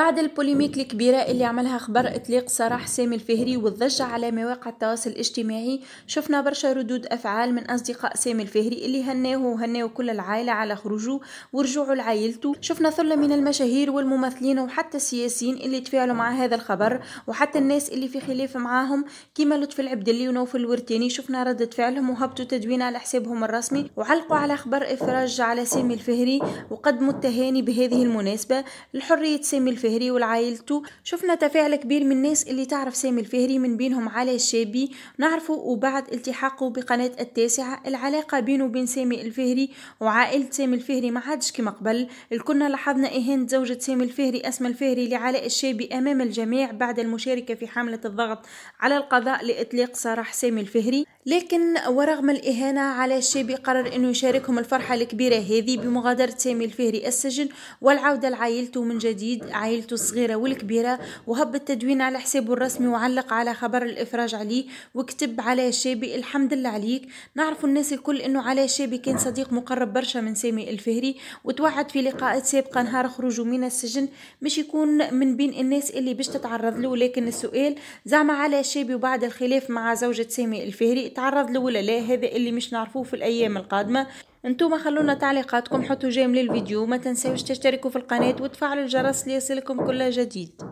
بعد البوليميك الكبيرة اللي عملها خبر إطلاق سراح سامي الفهري والضجة على مواقع التواصل الاجتماعي شفنا برشا ردود أفعال من أصدقاء سامي الفهري اللي هناه وهناه كل العائلة على خروجه ورجوعه لعائلته شفنا ثلة من المشاهير والممثلين وحتى السياسيين اللي تفاعلوا مع هذا الخبر وحتى الناس اللي في خلاف معاهم كيما لطفي العبدلي ونوفل الورتيني شفنا ردة فعلهم وهبطوا تدوين على حسابهم الرسمي وعلقوا على خبر إفراج على سامي الفهري وقدموا التهاني بهذه المناسبة لحرية سامي الفهري الفهري ولعائلته شفنا تفاعل كبير من الناس اللي تعرف سامي الفهري من بينهم علي الشابي نعرفه وبعد التحاقه بقناة التاسعة العلاقة بينه وبين سامي الفهري وعائلة سامي الفهري ما عادش كما قبل الكلنا لاحظنا إهانة زوجة سامي الفهري أسمى الفهري لعلاء الشابي أمام الجميع بعد المشاركة في حملة الضغط على القضاء لإطلاق سراح سامي الفهري لكن ورغم الإهانة على شيبي قرر أنه يشاركهم الفرحة الكبيرة هذه بمغادرة سامي الفهري السجن والعودة لعائلته من جديد عائلته الصغيرة والكبيرة وهب التدوين على حسابه الرسمي وعلق على خبر الإفراج عليه وكتب على شيبي الحمد لله عليك نعرف الناس الكل أنه على شيبي كان صديق مقرب برشا من سامي الفهري وتوعد في لقاءات سابقة نهار خروجه من السجن مش يكون من بين الناس اللي باش تتعرض له لكن السؤال زعم على شيبي وبعد الخلاف مع زوجة سامي الفهري تعرض له ولا لا هذا اللي مش نعرفوه في الايام القادمه انتوما خلونا تعليقاتكم حطوا جيم للفيديو ما تنسوش تشتركوا في القناه وتفعلوا الجرس ليصلكم كل جديد